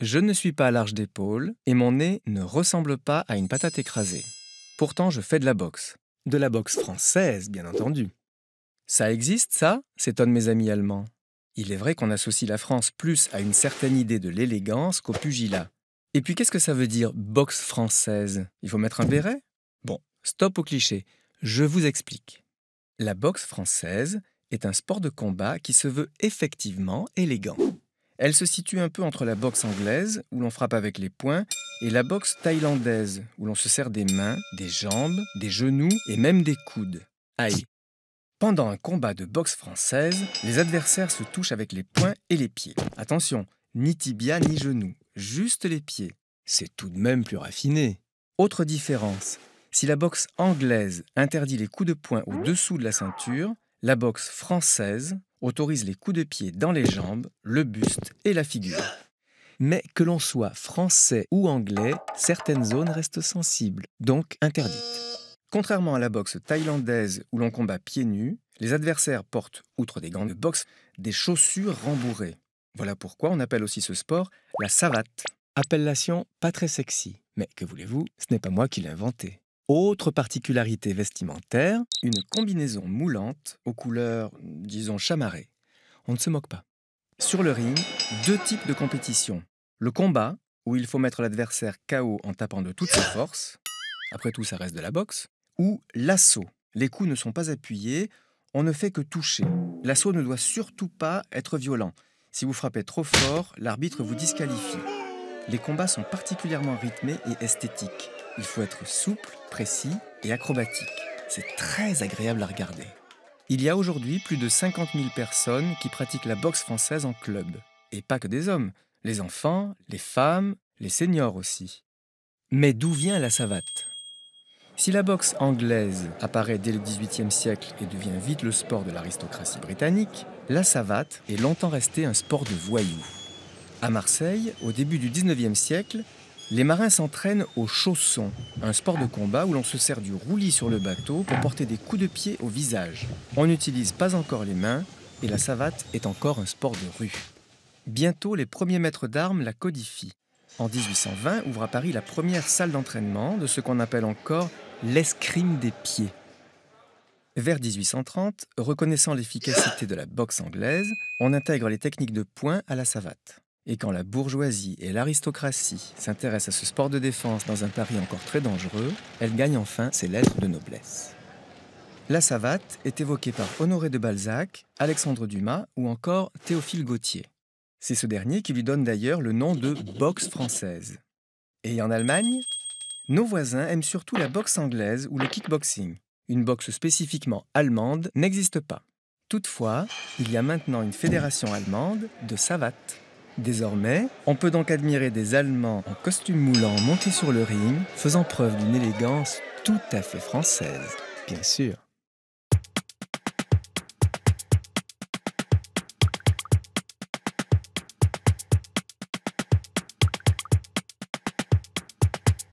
Je ne suis pas large d'épaule et mon nez ne ressemble pas à une patate écrasée. Pourtant, je fais de la boxe. De la boxe française, bien entendu. Ça existe, ça s'étonnent mes amis allemands. Il est vrai qu'on associe la France plus à une certaine idée de l'élégance qu'au pugilat. Et puis qu'est-ce que ça veut dire boxe française Il faut mettre un béret Bon, stop au cliché. Je vous explique. La boxe française est un sport de combat qui se veut effectivement élégant. Elle se situe un peu entre la boxe anglaise, où l'on frappe avec les poings, et la boxe thaïlandaise, où l'on se sert des mains, des jambes, des genoux et même des coudes. Aïe Pendant un combat de boxe française, les adversaires se touchent avec les poings et les pieds. Attention, ni tibia ni genoux, juste les pieds. C'est tout de même plus raffiné. Autre différence, si la boxe anglaise interdit les coups de poing au-dessous de la ceinture, la boxe française autorise les coups de pied dans les jambes, le buste et la figure. Mais que l'on soit français ou anglais, certaines zones restent sensibles, donc interdites. Contrairement à la boxe thaïlandaise où l'on combat pieds nus, les adversaires portent, outre des gants de boxe, des chaussures rembourrées. Voilà pourquoi on appelle aussi ce sport la savate. Appellation pas très sexy, mais que voulez-vous, ce n'est pas moi qui l'ai inventé. Autre particularité vestimentaire, une combinaison moulante aux couleurs, disons, chamarrées. On ne se moque pas. Sur le ring, deux types de compétitions. Le combat, où il faut mettre l'adversaire KO en tapant de toutes ses forces. Après tout, ça reste de la boxe. Ou l'assaut. Les coups ne sont pas appuyés, on ne fait que toucher. L'assaut ne doit surtout pas être violent. Si vous frappez trop fort, l'arbitre vous disqualifie. Les combats sont particulièrement rythmés et esthétiques il faut être souple, précis et acrobatique. C'est très agréable à regarder. Il y a aujourd'hui plus de 50 000 personnes qui pratiquent la boxe française en club. Et pas que des hommes, les enfants, les femmes, les seniors aussi. Mais d'où vient la savate Si la boxe anglaise apparaît dès le 18e siècle et devient vite le sport de l'aristocratie britannique, la savate est longtemps restée un sport de voyous. À Marseille, au début du 19e siècle, les marins s'entraînent au chausson, un sport de combat où l'on se sert du roulis sur le bateau pour porter des coups de pied au visage. On n'utilise pas encore les mains et la savate est encore un sport de rue. Bientôt, les premiers maîtres d'armes la codifient. En 1820 ouvre à Paris la première salle d'entraînement de ce qu'on appelle encore l'escrime des pieds. Vers 1830, reconnaissant l'efficacité de la boxe anglaise, on intègre les techniques de poing à la savate. Et quand la bourgeoisie et l'aristocratie s'intéressent à ce sport de défense dans un Paris encore très dangereux, elle gagne enfin ses lettres de noblesse. La savate est évoquée par Honoré de Balzac, Alexandre Dumas ou encore Théophile Gautier. C'est ce dernier qui lui donne d'ailleurs le nom de boxe française. Et en Allemagne, nos voisins aiment surtout la boxe anglaise ou le kickboxing. Une boxe spécifiquement allemande n'existe pas. Toutefois, il y a maintenant une fédération allemande de savates. Désormais, on peut donc admirer des Allemands en costume moulant montés sur le ring, faisant preuve d'une élégance tout à fait française, bien sûr.